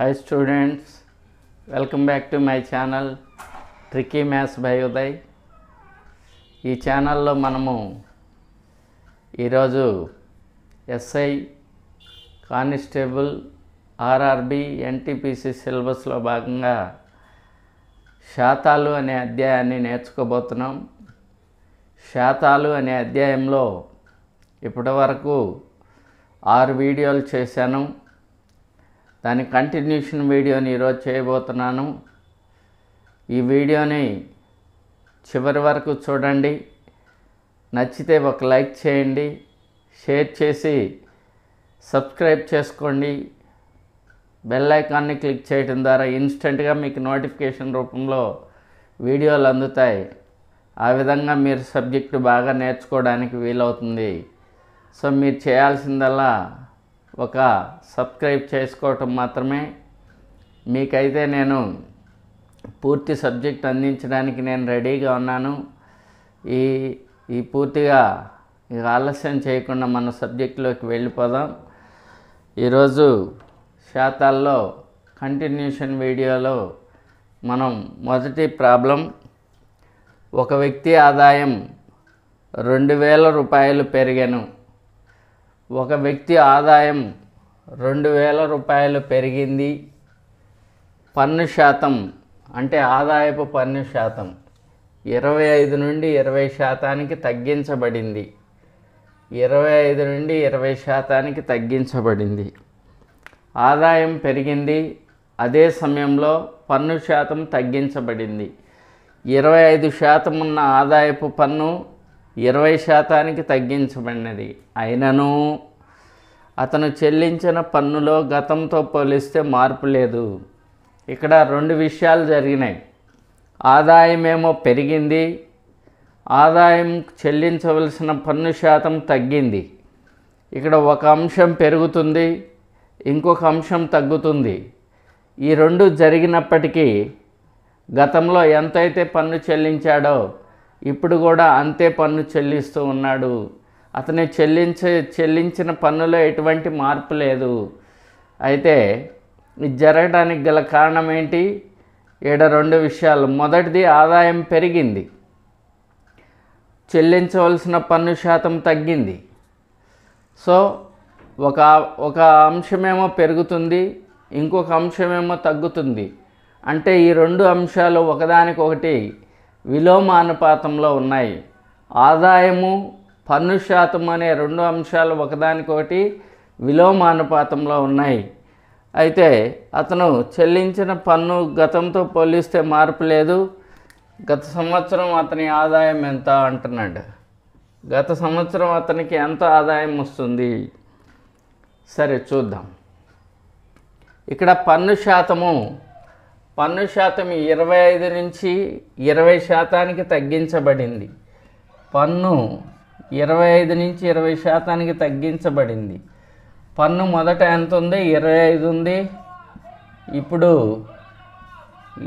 hi students welcome back to my channel tricky maths by Uday ఈ ఛానల్లో మనము ఈరోజు ఎస్ఐ కానిస్టేబుల్ ఆర్ఆర్బి ఎన్టీపీసీ సిలబస్లో భాగంగా శాతాలు అనే అధ్యాయాన్ని నేర్చుకోబోతున్నాం శాతాలు అనే అధ్యాయంలో ఇప్పటి వరకు ఆరు వీడియోలు చేశాను దాని కంటిన్యూషన్ వీడియోని ఈరోజు చేయబోతున్నాను ఈ వీడియోని చివరి వరకు చూడండి నచ్చితే ఒక లైక్ చేయండి షేర్ చేసి సబ్స్క్రైబ్ చేసుకోండి బెల్ ఐకాన్ని క్లిక్ చేయడం ద్వారా ఇన్స్టెంట్గా మీకు నోటిఫికేషన్ రూపంలో వీడియోలు అందుతాయి ఆ విధంగా మీరు సబ్జెక్టు బాగా నేర్చుకోవడానికి వీలవుతుంది సో మీరు చేయాల్సిందల్లా ఒక సబ్స్క్రైబ్ చేసుకోవటం మాత్రమే మీకైతే నేను పూర్తి సబ్జెక్ట్ అందించడానికి నేను రెడీగా ఉన్నాను ఈ ఈ పూర్తిగా ఇక ఆలస్యం చేయకుండా మన సబ్జెక్టులోకి వెళ్ళిపోదాం ఈరోజు శాతాల్లో కంటిన్యూషన్ వీడియోలో మనం మొదటి ప్రాబ్లం ఒక వ్యక్తి ఆదాయం రెండు వేల రూపాయలు పెరిగాను ఒక వ్యక్తి ఆదాయం రెండు వేల రూపాయలు పెరిగింది పన్ను శాతం అంటే ఆదాయపు పన్ను శాతం ఇరవై ఐదు నుండి ఇరవై శాతానికి తగ్గించబడింది ఇరవై ఐదు నుండి ఇరవై శాతానికి తగ్గించబడింది ఆదాయం పెరిగింది అదే సమయంలో పన్ను శాతం తగ్గించబడింది ఇరవై ఐదు శాతం ఉన్న ఆదాయపు పన్ను ఇరవై శాతానికి తగ్గించబడినది అయినను అతను చెల్లించిన పన్నులో గతంతో పోలిస్తే మార్పు లేదు ఇక్కడ రెండు విషయాలు జరిగినాయి ఆదాయమేమో పెరిగింది ఆదాయం చెల్లించవలసిన పన్ను శాతం తగ్గింది ఇక్కడ ఒక అంశం పెరుగుతుంది ఇంకొక అంశం తగ్గుతుంది ఈ రెండు జరిగినప్పటికీ గతంలో ఎంతైతే పన్ను చెల్లించాడో ఇప్పుడు కూడా అంతే పన్ను చెల్లిస్తూ ఉన్నాడు అతను చెల్లించే చెల్లించిన పన్నులో ఎటువంటి మార్పు లేదు అయితే ఇది జరగడానికి గల కారణం ఏంటి ఈడ రెండు విషయాలు మొదటిది ఆదాయం పెరిగింది చెల్లించవలసిన పన్ను శాతం తగ్గింది సో ఒక ఒక అంశమేమో పెరుగుతుంది ఇంకొక అంశమేమో తగ్గుతుంది అంటే ఈ రెండు అంశాలు ఒకదానికొకటి విలోమానుపాతంలో ఉన్నాయి ఆదాయము పన్నుశాతం అనే రెండు అంశాలు ఒకదానికొకటి విలోమానుపాతంలో ఉన్నాయి అయితే అతను చెల్లించిన పన్ను గతంతో పోలిస్తే మార్పు లేదు గత సంవత్సరం అతని ఆదాయం ఎంత అంటున్నాడు గత సంవత్సరం అతనికి ఎంత ఆదాయం వస్తుంది సరే చూద్దాం ఇక్కడ పన్ను శాతము పన్ను శాతం ఇరవై ఐదు నుంచి ఇరవై శాతానికి తగ్గించబడింది పన్ను ఇరవై ఐదు నుంచి ఇరవై శాతానికి తగ్గించబడింది పన్ను మొదట ఎంత ఉంది ఇరవై ఐదు ఉంది ఇప్పుడు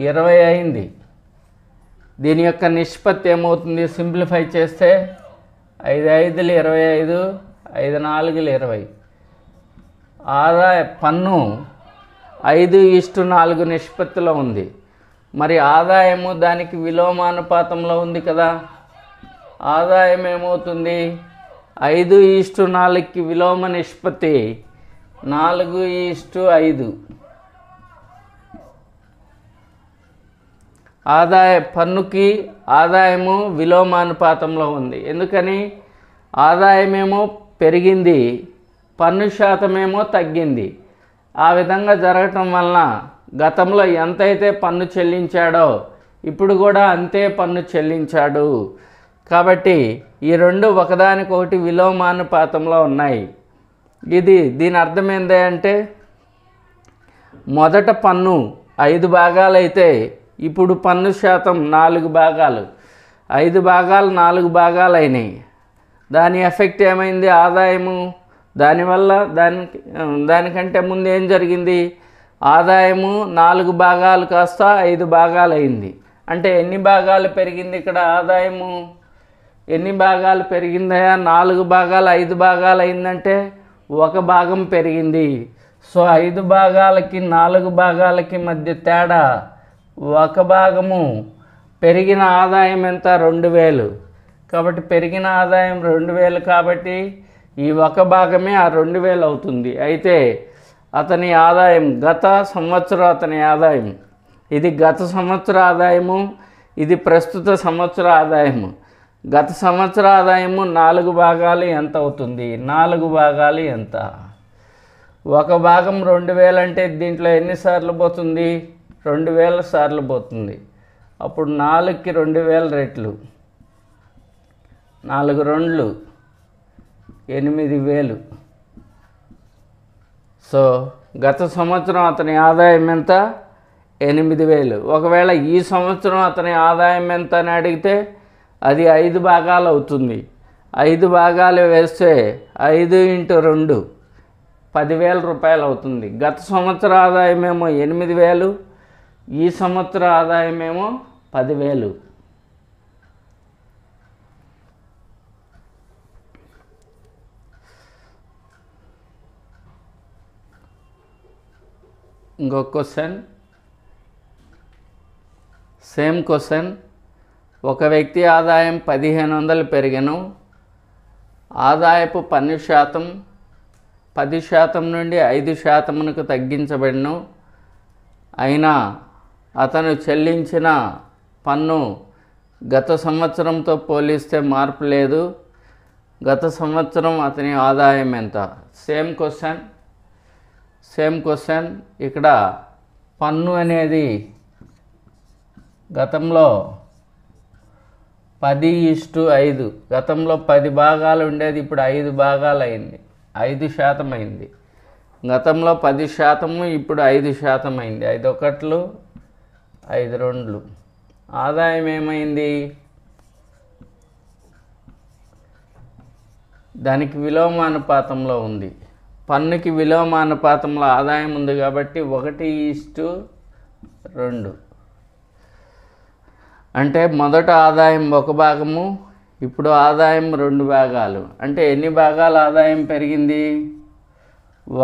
ఇరవై అయింది దీని యొక్క నిష్పత్తి ఏమవుతుంది సింప్లిఫై చేస్తే ఐదు ఐదులు ఇరవై ఐదు ఐదు నాలుగులు ఇరవై ఆదాయ పన్ను ఐదు ఇష్టు నాలుగు నిష్పత్తిలో ఉంది మరి ఆదాయము దానికి విలోమానుపాతంలో ఉంది కదా ఆదాయం ఏమవుతుంది ఐదు ఈస్టు నాలుగుకి విలోమ నిష్పత్తి నాలుగు ఈస్టు ఐదు ఆదాయ పన్నుకి ఆదాయము విలోమానుపాతంలో ఉంది ఎందుకని ఆదాయమేమో పెరిగింది పన్ను శాతమేమో తగ్గింది ఆ విధంగా జరగటం వలన గతంలో ఎంతైతే పన్ను చెల్లించాడో ఇప్పుడు కూడా అంతే పన్ను చెల్లించాడు కాబట్టి ఈ రెండు ఒకదానికొకటి విలోమానుపాతంలో ఉన్నాయి ఇది దీని అర్థం ఏంటి అంటే మొదట పన్ను ఐదు భాగాలైతే ఇప్పుడు పన్ను శాతం నాలుగు భాగాలు ఐదు భాగాలు నాలుగు భాగాలు అయినాయి దాని ఎఫెక్ట్ ఏమైంది ఆదాయము దానివల్ల దానికి దానికంటే ముందు ఏం జరిగింది ఆదాయము నాలుగు భాగాలు కాస్త ఐదు భాగాలు అయింది అంటే ఎన్ని భాగాలు పెరిగింది ఇక్కడ ఆదాయము ఎన్ని భాగాలు పెరిగిందయా నాలుగు భాగాలు ఐదు భాగాలు అయిందంటే ఒక భాగం పెరిగింది సో ఐదు భాగాలకి నాలుగు భాగాలకి మధ్య తేడా ఒక భాగము పెరిగిన ఆదాయం ఎంత రెండు వేలు కాబట్టి పెరిగిన ఆదాయం రెండు వేలు కాబట్టి ఈ ఒక భాగమే ఆ రెండు వేలు అవుతుంది అయితే అతని ఆదాయం గత సంవత్సరం అతని ఆదాయం ఇది గత సంవత్సర ఆదాయము ఇది ప్రస్తుత సంవత్సర ఆదాయము గత సంవత్సర ఆదాయము నాలుగు భాగాలు ఎంత అవుతుంది నాలుగు భాగాలు ఎంత ఒక భాగం రెండు వేలు అంటే దీంట్లో ఎన్నిసార్లు పోతుంది రెండు వేల సార్లు పోతుంది అప్పుడు నాలుగుకి రెండు వేల రెట్లు నాలుగు రెండ్లు ఎనిమిది వేలు సో గత సంవత్సరం అతని ఆదాయం ఎంత ఎనిమిది వేలు ఒకవేళ ఈ సంవత్సరం అతని ఆదాయం ఎంత అని అడిగితే అది ఐదు భాగాలు అవుతుంది ఐదు భాగాలు వేస్తే ఐదు ఇంటూ రెండు పదివేల రూపాయలు అవుతుంది గత సంవత్సర ఆదాయమేమో ఎనిమిది వేలు ఈ సంవత్సర ఆదాయమేమో పదివేలు ఇంకొక క్వశ్చన్ సేమ్ క్వశ్చన్ ఒక వ్యక్తి ఆదాయం పదిహేను వందలు పెరిగను ఆదాయపు పన్ను శాతం పది శాతం నుండి ఐదు శాతమునకు తగ్గించబడిను అయినా అతను చెల్లించిన పన్ను గత సంవత్సరంతో పోలిస్తే మార్పు లేదు గత సంవత్సరం అతని ఆదాయం ఎంత సేమ్ క్వశ్చన్ సేమ్ క్వశ్చన్ ఇక్కడ పన్ను అనేది గతంలో పది ఇష్టు ఐదు గతంలో పది భాగాలు ఉండేది ఇప్పుడు ఐదు భాగాలు అయింది ఐదు శాతం అయింది గతంలో పది శాతము ఇప్పుడు ఐదు శాతం అయింది ఐదు ఒకట్లు ఐదు రెండ్లు ఆదాయం ఏమైంది దానికి విలోమానుపాతంలో ఉంది పన్నుకి విలోమానుపాతంలో ఆదాయం ఉంది కాబట్టి ఒకటి ఈస్టు రెండు అంటే మొదట ఆదాయం ఒక భాగము ఇప్పుడు ఆదాయం రెండు భాగాలు అంటే ఎన్ని భాగాలు ఆదాయం పెరిగింది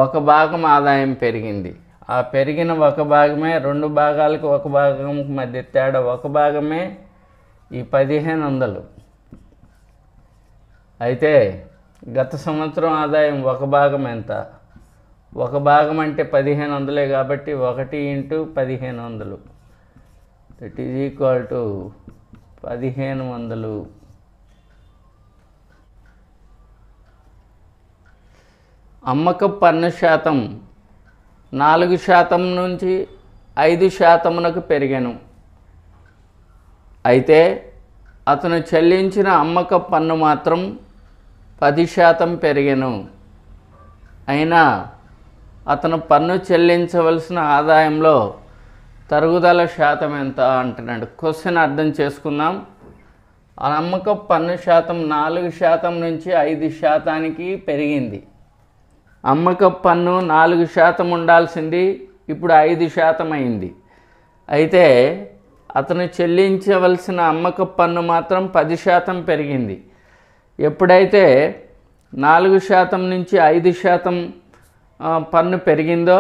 ఒక భాగం ఆదాయం పెరిగింది ఆ పెరిగిన ఒక భాగమే రెండు భాగాలకు ఒక భాగం మధ్య తేడా ఒక భాగమే ఈ పదిహేను వందలు అయితే గత సంవత్సరం ఆదాయం ఒక భాగం ఎంత ఒక భాగం అంటే పదిహేను వందలే కాబట్టి ఒకటి ఇంటూ పదిహేను వందలు దట్ ఈజ్ ఈక్వల్ టు పదిహేను వందలు అమ్మక పన్ను శాతం నాలుగు శాతం నుంచి ఐదు శాతమునకు పెరిగాను అయితే అతను చెల్లించిన అమ్మక పన్ను మాత్రం పది శాతం పెరిగాను అయినా అతను పన్ను చెల్లించవలసిన ఆదాయంలో తరుగుదల శాతం ఎంత అంటున్నాడు క్వశ్చన్ అర్థం చేసుకుందాం అమ్మకం పన్ను శాతం నాలుగు శాతం నుంచి ఐదు శాతానికి పెరిగింది అమ్మక పన్ను నాలుగు శాతం ఉండాల్సింది ఇప్పుడు ఐదు శాతం అయింది అయితే అతను చెల్లించవలసిన అమ్మక పన్ను మాత్రం పది శాతం పెరిగింది ఎప్పుడైతే నాలుగు శాతం నుంచి ఐదు శాతం పన్ను పెరిగిందో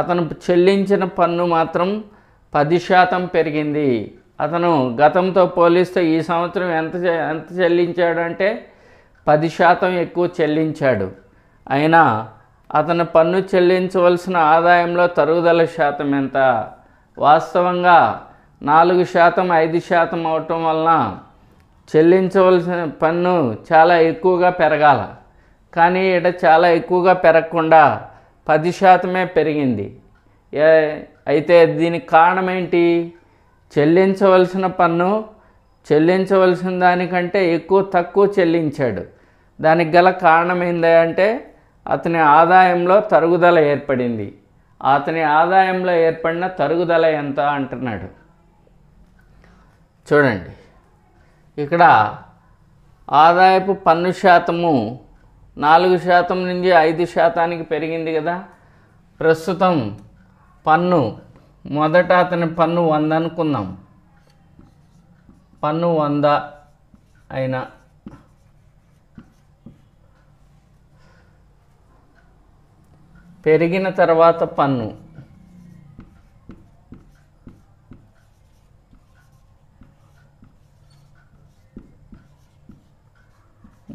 అతను చెల్లించిన పన్ను మాత్రం పది శాతం పెరిగింది అతను గతంతో పోలిస్తే ఈ సంవత్సరం ఎంత ఎంత చెల్లించాడంటే పది శాతం ఎక్కువ చెల్లించాడు అయినా అతను పన్ను చెల్లించవలసిన ఆదాయంలో తరుగుదల శాతం ఎంత వాస్తవంగా నాలుగు శాతం ఐదు శాతం అవటం వలన చెల్లించవలసిన పన్ను చాలా ఎక్కువగా పెరగాల కానీ ఇక్కడ చాలా ఎక్కువగా పెరగకుండా పది శాతమే పెరిగింది అయితే దీనికి కారణం ఏంటి చెల్లించవలసిన పన్ను చెల్లించవలసిన దానికంటే ఎక్కువ తక్కువ చెల్లించాడు దానికి గల కారణం ఏంటంటే అతని ఆదాయంలో తరుగుదల ఏర్పడింది అతని ఆదాయంలో ఏర్పడిన తరుగుదల ఎంత అంటున్నాడు చూడండి ఇక్కడ ఆదాయపు పన్ను శాతము నాలుగు శాతం నుంచి ఐదు శాతానికి పెరిగింది కదా ప్రస్తుతం పన్ను మొదట అతని పన్ను వంద అనుకుందాం పన్ను వంద అయినా పెరిగిన తర్వాత పన్ను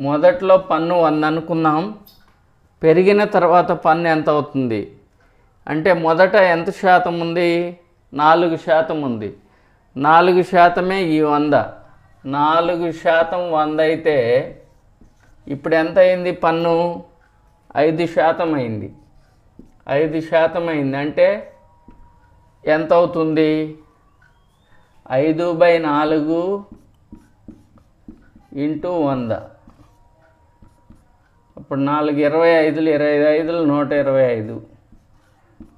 మొదట్లో పన్ను వంద అనుకున్నాం పెరిగిన తర్వాత పన్ను ఎంత అవుతుంది అంటే మొదట ఎంత శాతం ఉంది నాలుగు శాతం ఉంది నాలుగు శాతమే ఈ వంద నాలుగు శాతం వంద అయితే ఇప్పుడు ఎంత అయింది పన్ను ఐదు శాతం అయింది ఐదు శాతం అయింది అంటే ఎంత అవుతుంది ఐదు బై నాలుగు ఇంటూ వంద అప్పుడు నాలుగు ఇరవై ఐదులు ఇరవై ఐదులు నూట ఇరవై ఐదు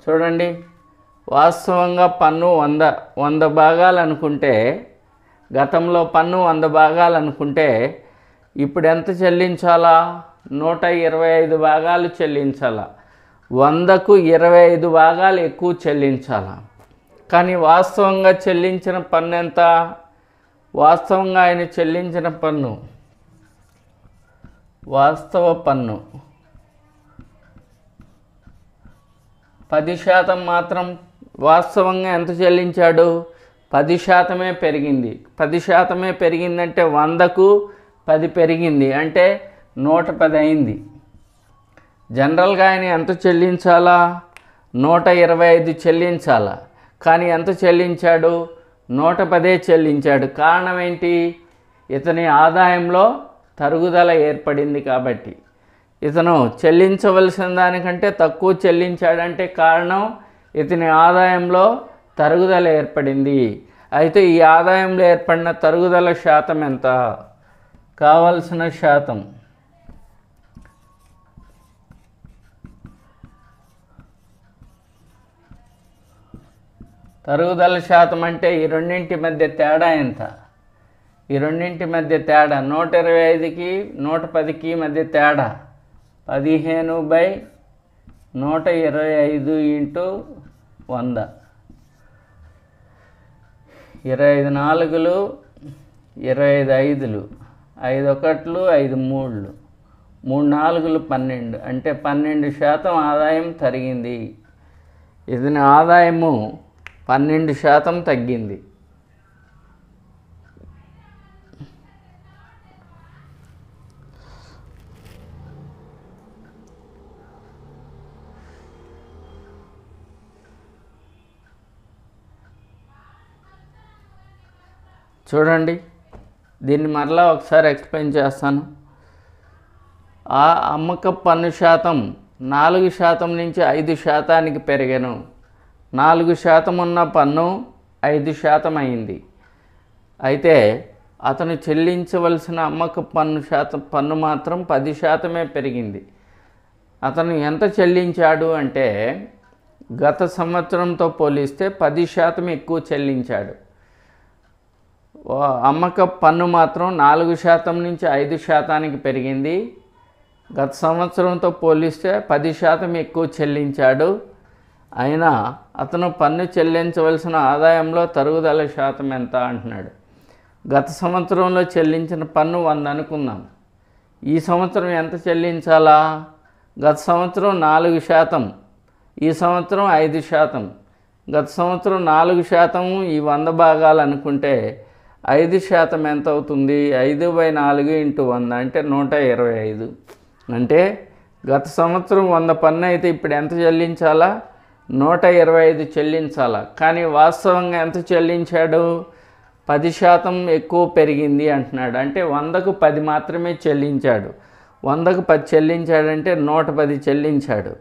చూడండి వాస్తవంగా పన్ను వంద వంద భాగాలు అనుకుంటే గతంలో పన్ను వంద భాగాలు అనుకుంటే ఇప్పుడు ఎంత చెల్లించాలా నూట ఇరవై ఐదు భాగాలు చెల్లించాలా వందకు ఇరవై ఐదు భాగాలు ఎక్కువ చెల్లించాలా కానీ వాస్తవంగా చెల్లించిన పన్ను ఎంత వాస్తవంగా ఆయన చెల్లించిన పన్ను వాస్తవ పన్ను పది శాతం మాత్రం వాస్తవంగా ఎంత చెల్లించాడు పది శాతమే పెరిగింది పది శాతమే పెరిగిందంటే వందకు పది పెరిగింది అంటే నూట పది అయింది జనరల్గా ఆయన ఎంత చెల్లించాలా నూట ఇరవై ఐదు చెల్లించాలా కానీ ఎంత చెల్లించాడు నూట పదే చెల్లించాడు కారణం ఏంటి ఇతని ఆదాయంలో తరుగుదల ఏర్పడింది కాబట్టి ఇతను చెల్లించవలసిన దానికంటే తక్కువ చెల్లించాడంటే కారణం ఇతని ఆదాయంలో తరుగుదల ఏర్పడింది అయితే ఈ ఆదాయంలో ఏర్పడిన తరుగుదల శాతం ఎంత కావలసిన శాతం తరుగుదల శాతం అంటే ఈ రెండింటి మధ్య తేడా ఎంత ఈ రెండింటి మధ్య తేడా నూట ఇరవై ఐదుకి నూట పదికి మధ్య తేడా పదిహేను బై నూట ఇరవై ఐదు ఇంటూ వంద ఇరవై ఐదు నాలుగులు ఇరవై ఐదు ఐదులు ఐదు ఒకట్లు ఐదు మూడులు మూడు నాలుగులు పన్నెండు అంటే పన్నెండు శాతం ఆదాయం తరిగింది ఇది ఆదాయము పన్నెండు శాతం తగ్గింది చూడండి దీన్ని మరలా ఒకసారి ఎక్స్ప్లెయిన్ చేస్తాను ఆ అమ్మక పన్ను శాతం నాలుగు శాతం నుంచి ఐదు శాతానికి పెరిగాను నాలుగు శాతం ఉన్న పన్ను ఐదు శాతం అయింది అయితే అతను చెల్లించవలసిన అమ్మక పన్ను శాతం పన్ను మాత్రం పది శాతమే పెరిగింది అతను ఎంత చెల్లించాడు అంటే గత సంవత్సరంతో పోలిస్తే పది శాతం ఎక్కువ చెల్లించాడు అమ్మక పన్ను మాత్రం నాలుగు శాతం నుంచి ఐదు శాతానికి పెరిగింది గత సంవత్సరంతో పోలిస్తే పది శాతం ఎక్కువ చెల్లించాడు అయినా అతను పన్ను చెల్లించవలసిన ఆదాయంలో తరుగుదల శాతం ఎంత అంటున్నాడు గత సంవత్సరంలో చెల్లించిన పన్ను వంద అనుకుందాం ఈ సంవత్సరం ఎంత చెల్లించాలా గత సంవత్సరం నాలుగు శాతం ఈ సంవత్సరం ఐదు శాతం గత సంవత్సరం నాలుగు శాతం ఈ వంద భాగాలు అనుకుంటే ఐదు శాతం ఎంత అవుతుంది ఐదు బై నాలుగు ఇంటూ వంద అంటే నూట ఇరవై ఐదు అంటే గత సంవత్సరం వంద పన్ను అయితే ఇప్పుడు ఎంత చెల్లించాలా నూట ఇరవై ఐదు చెల్లించాలా కానీ వాస్తవంగా ఎంత చెల్లించాడు పది శాతం ఎక్కువ పెరిగింది అంటున్నాడు అంటే వందకు పది మాత్రమే చెల్లించాడు వందకు పది చెల్లించాడంటే నూట పది చెల్లించాడు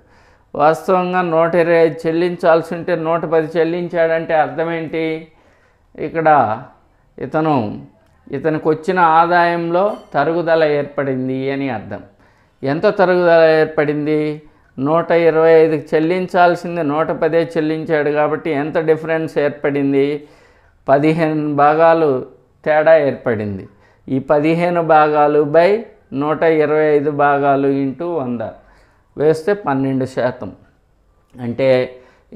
వాస్తవంగా నూట ఇరవై ఐదు చెల్లించాల్సి ఉంటే నూట పది చెల్లించాడంటే అర్థమేంటి ఇక్కడ ఇతను ఇతనికి వచ్చిన ఆదాయంలో తరుగుదల ఏర్పడింది అని అర్థం ఎంత తరుగుదల ఏర్పడింది నూట ఇరవై ఐదుకి చెల్లించాల్సింది నూట పదే చెల్లించాడు కాబట్టి ఎంత డిఫరెన్స్ ఏర్పడింది పదిహేను భాగాలు తేడా ఏర్పడింది ఈ పదిహేను భాగాలు బై నూట ఇరవై ఐదు భాగాలు ఇంటూ వంద వేస్తే పన్నెండు శాతం అంటే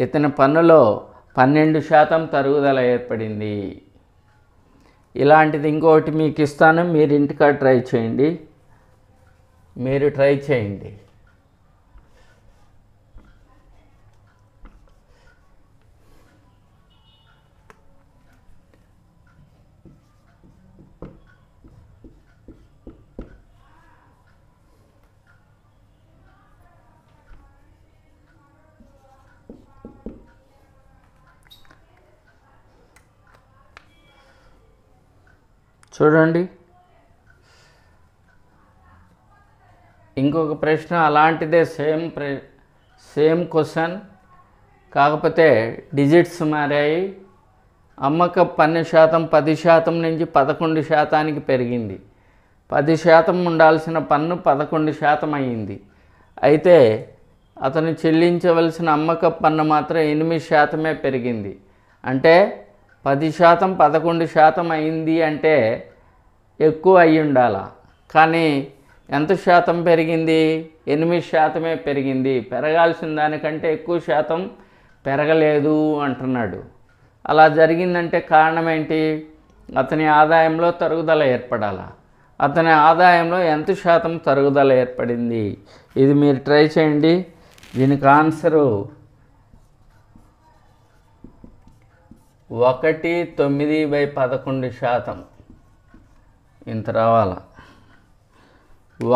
ఇతని పన్నులో పన్నెండు శాతం తరుగుదల ఏర్పడింది ఇలాంటిది ఇంకొకటి మీకు ఇస్తాను మీరు ఇంటికా ట్రై చేయండి మీరు ట్రై చేయండి చూడండి ఇంకొక ప్రశ్న అలాంటిదే సేమ్ ప్రే సేమ్ క్వశ్చన్ కాకపోతే డిజిట్స్ మారాయి అమ్మక పన్నెండు శాతం పది శాతం నుంచి పదకొండు శాతానికి పెరిగింది పది శాతం ఉండాల్సిన పన్ను పదకొండు శాతం అయ్యింది అయితే అతను చెల్లించవలసిన అమ్మక పన్ను మాత్రం ఎనిమిది శాతమే పెరిగింది అంటే పది శాతం పదకొండు శాతం అయింది అంటే ఎక్కువ అయి ఉండాల కానీ ఎంత శాతం పెరిగింది ఎనిమిది శాతమే పెరిగింది పెరగాల్సిన దానికంటే ఎక్కువ శాతం పెరగలేదు అంటున్నాడు అలా జరిగిందంటే కారణం ఏంటి అతని ఆదాయంలో తరుగుదల ఏర్పడాల అతని ఆదాయంలో ఎంత శాతం తరుగుదల ఏర్పడింది ఇది మీరు ట్రై చేయండి దీనికి ఆన్సరు ఒకటి తొమ్మిది బై పదకొండు శాతం ఇంత రావాలా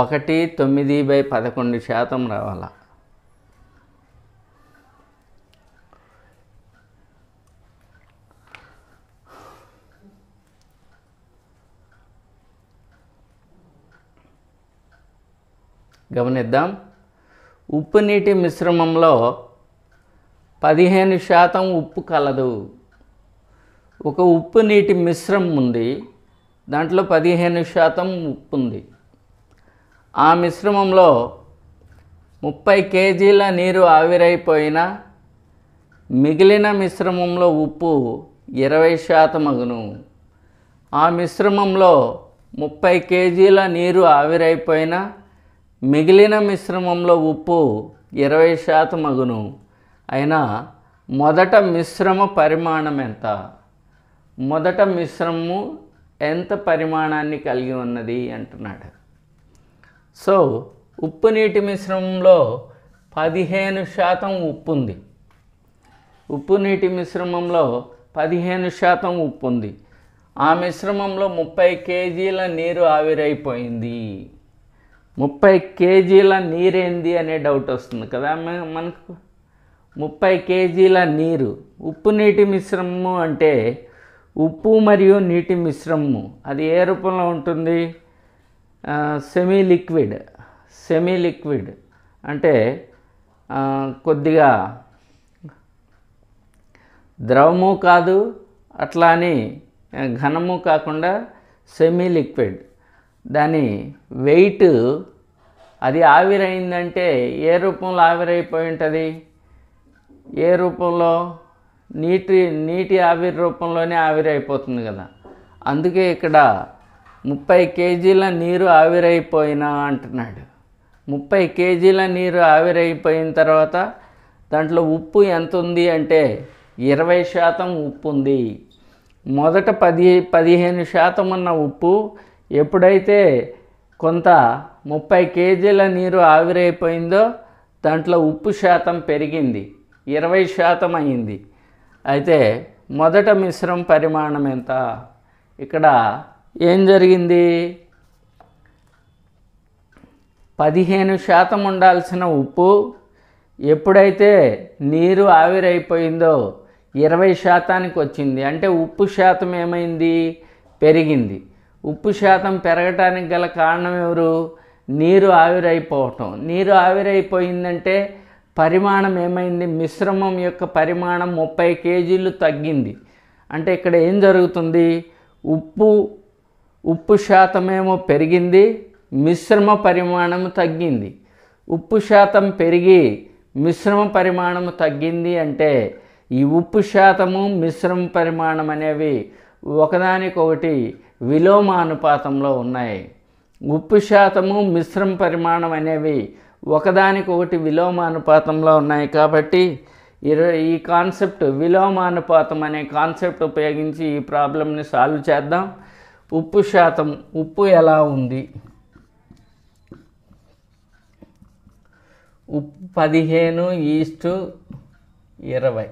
ఒకటి తొమ్మిది బై పదకొండు శాతం రావాలా గమనిద్దాం ఉప్పు నీటి మిశ్రమంలో పదిహేను శాతం ఉప్పు కలదు ఒక ఉప్పు నీటి మిశ్రమం ఉంది దాంట్లో పదిహేను శాతం ఉప్పు ఉంది ఆ మిశ్రమంలో ముప్పై కేజీల నీరు ఆవిరైపోయినా మిగిలిన మిశ్రమంలో ఉప్పు ఇరవై శాతం అగును ఆ మిశ్రమంలో ముప్పై కేజీల నీరు ఆవిరైపోయినా మిగిలిన మిశ్రమంలో ఉప్పు ఇరవై శాతం అగును అయినా మొదట మిశ్రమ పరిమాణం ఎంత మొదట మిశ్రమము ఎంత పరిమాణాన్ని కలిగి ఉన్నది అంటున్నాడు సో ఉప్పు నీటి మిశ్రమంలో పదిహేను శాతం ఉప్పు ఉంది ఉప్పు నీటి మిశ్రమంలో పదిహేను శాతం ఉప్పు ఉంది ఆ మిశ్రమంలో ముప్పై కేజీల నీరు ఆవిరైపోయింది ముప్పై కేజీల నీరేంది అనే డౌట్ వస్తుంది కదా మనకు ముప్పై కేజీల నీరు ఉప్పు నీటి మిశ్రమము అంటే ఉప్పు మరియు నీటి మిశ్రమము అది ఏ రూపంలో ఉంటుంది సెమీ లిక్విడ్ సెమీ లిక్విడ్ అంటే కొద్దిగా ద్రవము కాదు అట్లా అని ఘనము కాకుండా సెమీ లిక్విడ్ దాని వెయిట్ అది ఆవిరైందంటే ఏ రూపంలో ఆవిరైపోయి ఉంటుంది ఏ రూపంలో నీటి నీటి ఆవిరి రూపంలోనే ఆవిరి అయిపోతుంది కదా అందుకే ఇక్కడ ముప్పై కేజీల నీరు ఆవిరైపోయినా అంటున్నాడు ముప్పై కేజీల నీరు ఆవిరైపోయిన తర్వాత దాంట్లో ఉప్పు ఎంత ఉంది అంటే ఇరవై శాతం ఉప్పు ఉంది మొదట పది పదిహేను శాతం ఉన్న ఉప్పు ఎప్పుడైతే కొంత ముప్పై కేజీల నీరు ఆవిరైపోయిందో దాంట్లో ఉప్పు శాతం పెరిగింది ఇరవై శాతం అయింది అయితే మొదట మిశ్రమ పరిమాణం ఎంత ఇక్కడ ఏం జరిగింది పదిహేను శాతం ఉండాల్సిన ఉప్పు ఎప్పుడైతే నీరు ఆవిరైపోయిందో ఇరవై శాతానికి వచ్చింది అంటే ఉప్పు శాతం ఏమైంది పెరిగింది ఉప్పు శాతం పెరగటానికి గల కారణం ఎవరు నీరు ఆవిరైపోవటం నీరు ఆవిరైపోయిందంటే పరిమాణం ఏమైంది మిశ్రమం యొక్క పరిమాణం ముప్పై కేజీలు తగ్గింది అంటే ఇక్కడ ఏం జరుగుతుంది ఉప్పు ఉప్పు శాతమేమో పెరిగింది మిశ్రమ పరిమాణం తగ్గింది ఉప్పు శాతం పెరిగి మిశ్రమ పరిమాణం తగ్గింది అంటే ఈ ఉప్పు శాతము మిశ్రమ పరిమాణం అనేవి ఒకదానికొకటి విలోమానుపాతంలో ఉన్నాయి ఉప్పు శాతము మిశ్రమ పరిమాణం అనేవి ఒకదానికొకటి విలోమానుపాతంలో ఉన్నాయి కాబట్టి ఇరవై ఈ కాన్సెప్ట్ విలోమానుపాతం అనే కాన్సెప్ట్ ఉపయోగించి ఈ ప్రాబ్లంని సాల్వ్ చేద్దాం ఉప్పు శాతం ఉప్పు ఎలా ఉంది ఉప్పు పదిహేను ఈస్టు ఇరవై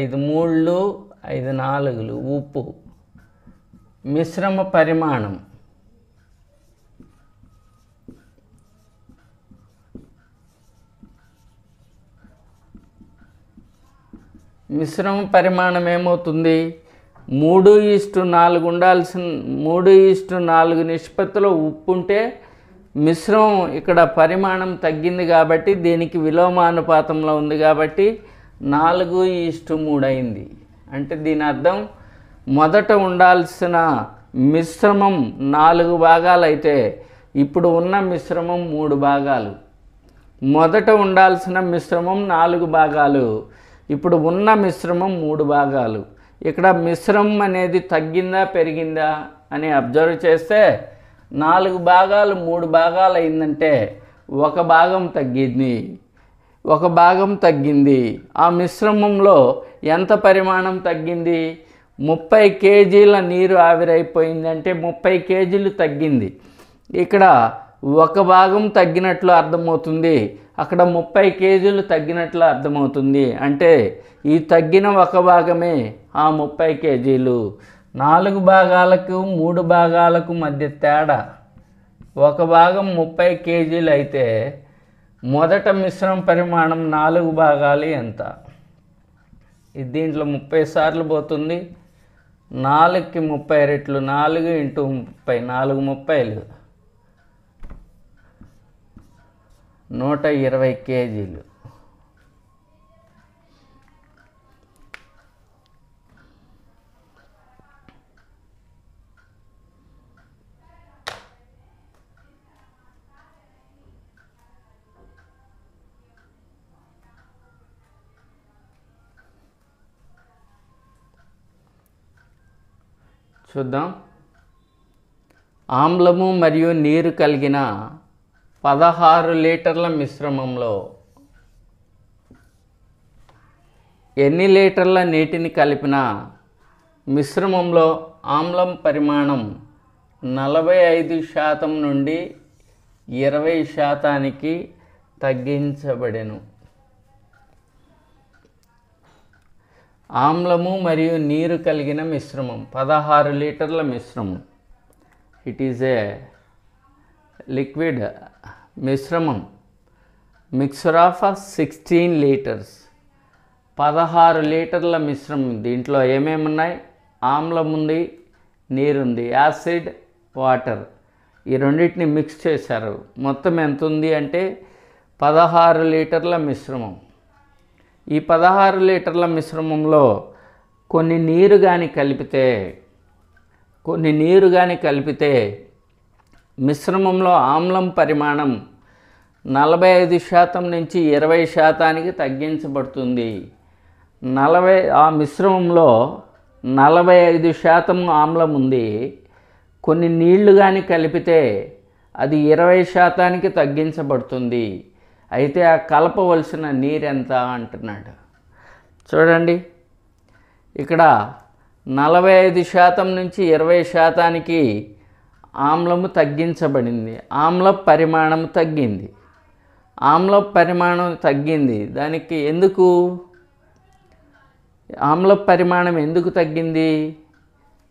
ఐదు మూళ్ళు ఐదు నాలుగులు ఉప్పు మిశ్రమ పరిమాణం మిశ్రమ పరిమాణం ఏమవుతుంది మూడు ఈస్టు నాలుగు ఉండాల్సిన మూడు ఈస్టు నాలుగు నిష్పత్తిలో ఉప్పు ఉంటే మిశ్రమం ఇక్కడ పరిమాణం తగ్గింది కాబట్టి దీనికి విలోమానుపాతంలో ఉంది కాబట్టి నాలుగు ఈస్టు మూడు అయింది అంటే దీని అర్థం మొదట ఉండాల్సిన మిశ్రమం నాలుగు భాగాలు అయితే ఇప్పుడు ఉన్న మిశ్రమం మూడు భాగాలు మొదట ఉండాల్సిన మిశ్రమం నాలుగు భాగాలు ఇప్పుడు ఉన్న మిశ్రమం మూడు భాగాలు ఇక్కడ మిశ్రమం అనేది తగ్గిందా పెరిగిందా అని అబ్జర్వ్ చేస్తే నాలుగు భాగాలు మూడు భాగాలు అయిందంటే ఒక భాగం తగ్గింది ఒక భాగం తగ్గింది ఆ మిశ్రమంలో ఎంత పరిమాణం తగ్గింది ముప్పై కేజీల నీరు ఆవిరైపోయిందంటే ముప్పై కేజీలు తగ్గింది ఇక్కడ ఒక భాగం తగ్గినట్లు అర్థమవుతుంది అక్కడ ముప్పై కేజీలు తగ్గినట్లు అర్థమవుతుంది అంటే ఈ తగ్గిన ఒక భాగమే ఆ ముప్పై కేజీలు నాలుగు భాగాలకు మూడు భాగాలకు మధ్య తేడా ఒక భాగం ముప్పై కేజీలు అయితే మొదట మిశ్రమ పరిమాణం నాలుగు భాగాలు ఎంత ఇది దీంట్లో ముప్పై సార్లు పోతుంది నాలుగుకి ముప్పై రెట్లు నాలుగు ఇంటూ ముప్పై నాలుగు ముప్పైలు నూట ఇరవై కేజీలు చూద్దాం ఆమ్లము మరియు నీరు కలిగిన పదహారు లీటర్ల మిశ్రమంలో ఎన్ని లీటర్ల నీటిని కలిపినా మిశ్రమంలో ఆమ్లం పరిమాణం నలభై ఐదు శాతం నుండి ఇరవై శాతానికి తగ్గించబడెను ఆమ్లము మరియు నీరు కలిగిన మిశ్రమం పదహారు లీటర్ల మిశ్రమం ఇట్ ఈజ్ ఏ లిక్విడ్ మిశ్రమం మిక్సర్ ఆఫ్ సిక్స్టీన్ లీటర్స్ పదహారు లీటర్ల మిశ్రమం దీంట్లో ఏమేమి ఉన్నాయి ఆమ్లం ఉంది నీరుంది యాసిడ్ వాటర్ ఈ రెండింటిని మిక్స్ చేశారు మొత్తం ఎంత ఉంది అంటే పదహారు లీటర్ల మిశ్రమం ఈ పదహారు లీటర్ల మిశ్రమంలో కొన్ని నీరు కానీ కలిపితే కొన్ని నీరు కానీ కలిపితే మిశ్రమంలో ఆమ్లం పరిమాణం నలభై ఐదు శాతం నుంచి ఇరవై శాతానికి తగ్గించబడుతుంది నలభై ఆ మిశ్రమంలో నలభై ఐదు శాతం ఆమ్లం ఉంది కొన్ని నీళ్లు కానీ కలిపితే అది ఇరవై శాతానికి తగ్గించబడుతుంది అయితే ఆ కలపవలసిన నీరెంత అంటున్నాడు చూడండి ఇక్కడ నలభై ఐదు శాతం నుంచి ఇరవై శాతానికి ఆమ్లము తగ్గించబడింది ఆమ్ల పరిమాణం తగ్గింది ఆమ్ల పరిమాణం తగ్గింది దానికి ఎందుకు ఆమ్ల పరిమాణం ఎందుకు తగ్గింది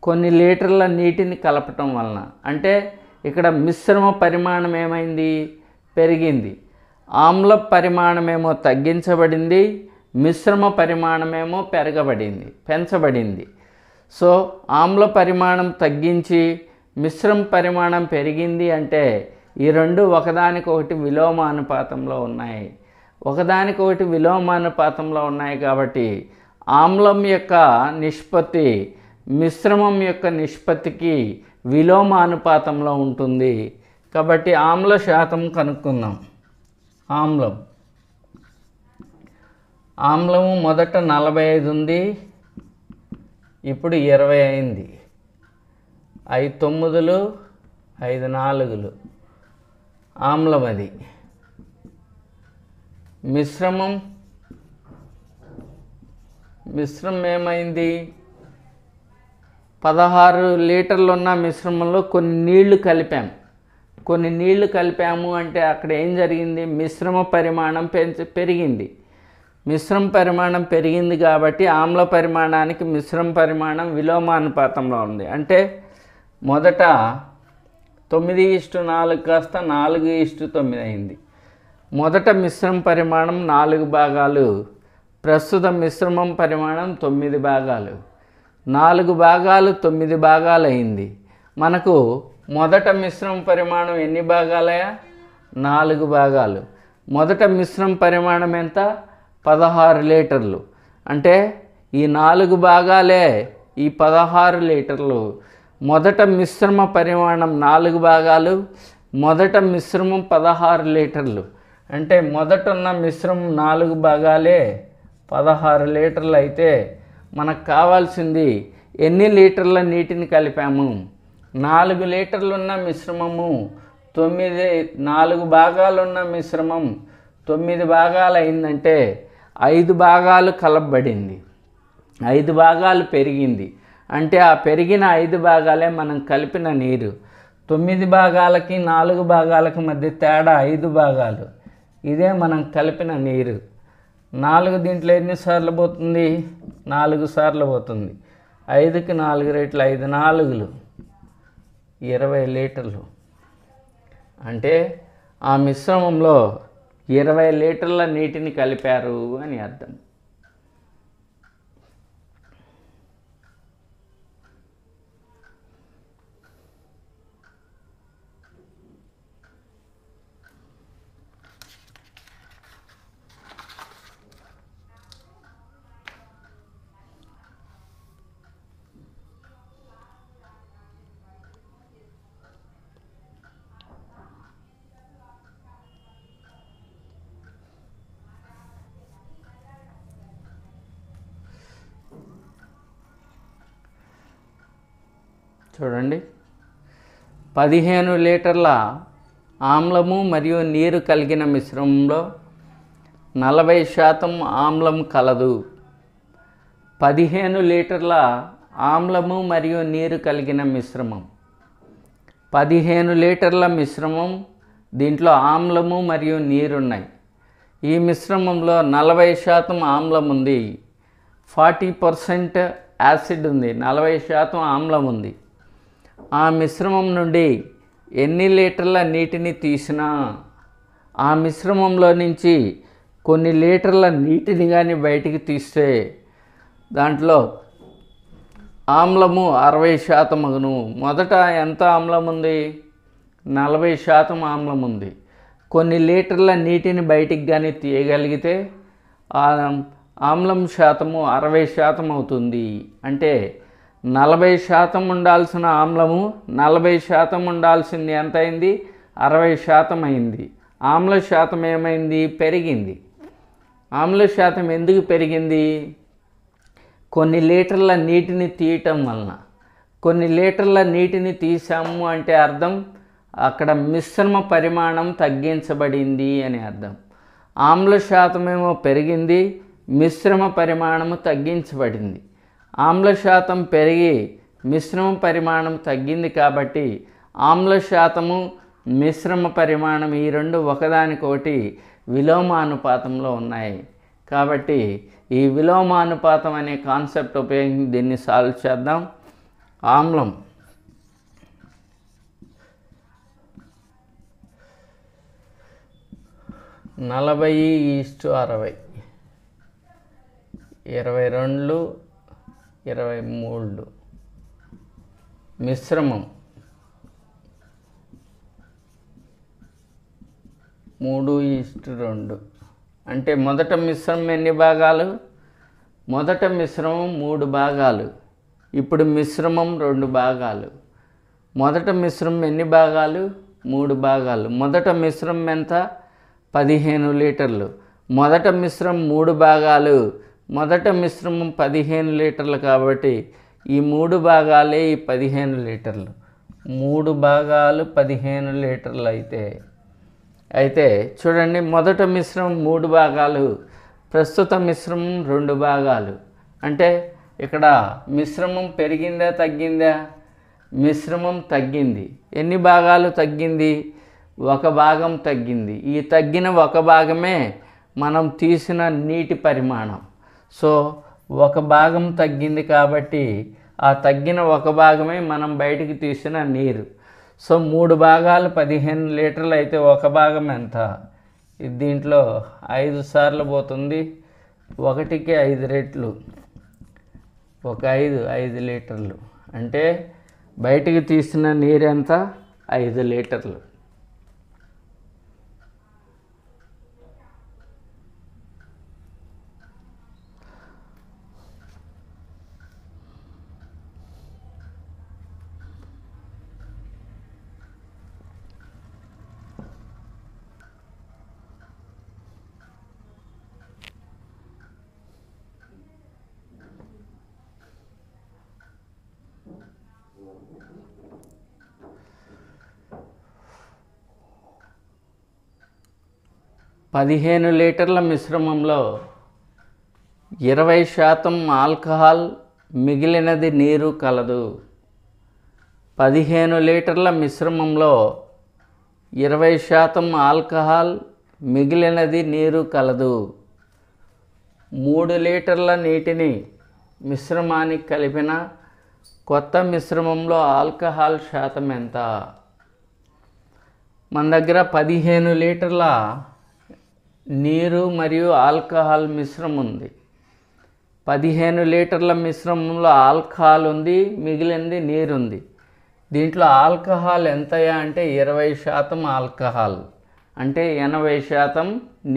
కొన్ని లీటర్ల నీటిని కలపటం వలన అంటే ఇక్కడ మిశ్రమ పరిమాణం ఏమైంది పెరిగింది ఆమ్ల పరిమాణమేమో తగ్గించబడింది మిశ్రమ పరిమాణమేమో పెరగబడింది పెంచబడింది సో ఆమ్ల పరిమాణం తగ్గించి మిశ్రం పరిమాణం పెరిగింది అంటే ఈ రెండు ఒకదానికొకటి విలోమానుపాతంలో ఉన్నాయి ఒకదానికొకటి విలోమానుపాతంలో ఉన్నాయి కాబట్టి ఆమ్లం యొక్క నిష్పత్తి మిశ్రమం యొక్క నిష్పత్తికి విలోమానుపాతంలో ఉంటుంది కాబట్టి ఆమ్ల శాతం కనుక్కుందాం ఆమ్లం ఆమ్లము మొదట నలభై ఐదు ఉంది ఇప్పుడు ఇరవై అయింది ఐదు తొమ్మిదిలు ఐదు నాలుగులు ఆమ్లమది మిశ్రమం మిశ్రమం ఏమైంది పదహారు లీటర్లు ఉన్న మిశ్రమంలో కొన్ని నీళ్లు కలిపాం కొన్ని నీళ్లు కలిపాము అంటే అక్కడ ఏం జరిగింది మిశ్రమ పరిమాణం పెంచ పెరిగింది మిశ్రమ పరిమాణం పెరిగింది కాబట్టి ఆమ్ల పరిమాణానికి మిశ్రమ పరిమాణం విలోమానుపాతంలో ఉంది అంటే మొదట తొమ్మిది ఇష్టు నాలుగు కాస్త నాలుగు ఇష్టు తొమ్మిది అయింది మొదట మిశ్రమ పరిమాణం నాలుగు భాగాలు ప్రస్తుత మిశ్రమం పరిమాణం తొమ్మిది భాగాలు నాలుగు భాగాలు తొమ్మిది భాగాలు అయింది మనకు మొదట మిశ్రమ పరిమాణం ఎన్ని భాగాలయా నాలుగు భాగాలు మొదట మిశ్రమ పరిమాణం ఎంత పదహారు లీటర్లు అంటే ఈ నాలుగు భాగాలే ఈ పదహారు లీటర్లు మొదట మిశ్రమ పరిమాణం నాలుగు భాగాలు మొదట మిశ్రమం పదహారు లీటర్లు అంటే మొదట ఉన్న మిశ్రమం నాలుగు భాగాలే పదహారు లీటర్లు అయితే మనకు కావాల్సింది ఎన్ని లీటర్ల నీటిని కలిపాము నాలుగు లీటర్లున్న మిశ్రమము తొమ్మిది నాలుగు భాగాలున్న మిశ్రమం తొమ్మిది భాగాలు అయిందంటే ఐదు భాగాలు కలపబడింది ఐదు భాగాలు పెరిగింది అంటే ఆ పెరిగిన ఐదు భాగాలే మనం కలిపిన నీరు తొమ్మిది భాగాలకి నాలుగు భాగాలకి మధ్య తేడా ఐదు భాగాలు ఇదే మనం కలిపిన నీరు నాలుగు దీంట్లో ఎన్నిసార్లు పోతుంది నాలుగు సార్లు పోతుంది ఐదుకి నాలుగు రేట్లు ఐదు నాలుగులు ఇరవై లీటర్లు అంటే ఆ మిశ్రమంలో ఇరవై లీటర్ల నీటిని కలిపారు అని అర్థం చూడండి పదిహేను లీటర్ల ఆమ్లము మరియు నీరు కలిగిన మిశ్రమంలో నలభై శాతం ఆమ్లం కలదు పదిహేను లీటర్ల ఆమ్లము మరియు నీరు కలిగిన మిశ్రమం పదిహేను లీటర్ల మిశ్రమం దీంట్లో ఆమ్లము మరియు నీరున్నాయి ఈ మిశ్రమంలో నలభై శాతం ఆమ్లం ఉంది ఫార్టీ పర్సెంట్ యాసిడ్ ఉంది నలభై శాతం ఆమ్లం ఉంది ఆ మిశ్రమం నుండి ఎన్ని లీటర్ల నీటిని తీసినా ఆ మిశ్రమంలో నుంచి కొన్ని లీటర్ల నీటిని కానీ బయటికి తీస్తే దాంట్లో ఆమ్లము అరవై శాతమును మొదట ఎంత ఆమ్లం ఉంది నలభై శాతం ఆమ్లం ఉంది కొన్ని లీటర్ల నీటిని బయటికి కానీ తీయగలిగితే ఆమ్లం శాతము అరవై శాతం అవుతుంది అంటే నలభై శాతం ఉండాల్సిన ఆమ్లము నలభై శాతం ఉండాల్సింది ఎంత అయింది అరవై శాతం అయింది ఆమ్ల శాతం ఏమైంది పెరిగింది ఆమ్ల శాతం ఎందుకు పెరిగింది కొన్ని లీటర్ల నీటిని తీయటం వలన కొన్ని లీటర్ల నీటిని తీసాము అంటే అర్థం అక్కడ మిశ్రమ పరిమాణం తగ్గించబడింది అని అర్థం ఆమ్ల శాతమేమో పెరిగింది మిశ్రమ పరిమాణము తగ్గించబడింది ఆమ్ల శాతం పెరిగి మిశ్రమ పరిమాణం తగ్గింది కాబట్టి ఆమ్ల శాతము మిశ్రమ పరిమాణం ఈ రెండు ఒకదానికొకటి విలోమానుపాతంలో ఉన్నాయి కాబట్టి ఈ విలోమానుపాతం అనే కాన్సెప్ట్ ఉపయోగించి దీన్ని సాల్వ్ చేద్దాం ఆమ్లం నలభై ఈస్టు అరవై ఇరవై రెండు ఇరవై మూడు మిశ్రమం మూడు ఈస్ట్ రెండు అంటే మొదట మిశ్రమం ఎన్ని భాగాలు మొదట మిశ్రమం మూడు భాగాలు ఇప్పుడు మిశ్రమం రెండు భాగాలు మొదట మిశ్రమం ఎన్ని భాగాలు మూడు భాగాలు మొదట మిశ్రమం ఎంత పదిహేను లీటర్లు మొదట మిశ్రమం మూడు భాగాలు మొదట మిశ్రమం పదిహేను లీటర్లు కాబట్టి ఈ మూడు భాగాలే ఈ పదిహేను లీటర్లు మూడు భాగాలు పదిహేను లీటర్లు అయితే అయితే చూడండి మొదట మిశ్రమం మూడు భాగాలు ప్రస్తుత మిశ్రమం రెండు భాగాలు అంటే ఇక్కడ మిశ్రమం పెరిగిందా తగ్గిందా మిశ్రమం తగ్గింది ఎన్ని భాగాలు తగ్గింది ఒక భాగం తగ్గింది ఈ తగ్గిన ఒక భాగమే మనం తీసిన నీటి పరిమాణం సో ఒక భాగం తగ్గింది కాబట్టి ఆ తగ్గిన ఒక భాగమే మనం బయటికి తీసిన నీరు సో మూడు భాగాలు పదిహేను లీటర్లు అయితే ఒక భాగం ఎంత దీంట్లో ఐదు సార్లు పోతుంది ఒకటికి ఐదు రెట్లు ఒక ఐదు ఐదు లీటర్లు అంటే బయటికి తీసిన నీరెంత ఐదు లీటర్లు పదిహేను లీటర్ల మిశ్రమంలో ఇరవై శాతం ఆల్కహాల్ మిగిలినది నీరు కలదు పదిహేను లీటర్ల మిశ్రమంలో ఇరవై శాతం ఆల్కహాల్ మిగిలినది నీరు కలదు మూడు లీటర్ల నీటిని మిశ్రమానికి కలిపిన కొత్త మిశ్రమంలో ఆల్కహాల్ శాతం ఎంత మన దగ్గర పదిహేను లీటర్ల నీరు మరియు ఆల్కహాల్ మిశ్రమం ఉంది పదిహేను లీటర్ల మిశ్రమంలో ఆల్కహాల్ ఉంది మిగిలింది నీరుంది దీంట్లో ఆల్కహాల్ ఎంతయా అంటే ఇరవై శాతం ఆల్కహాల్ అంటే ఎనభై శాతం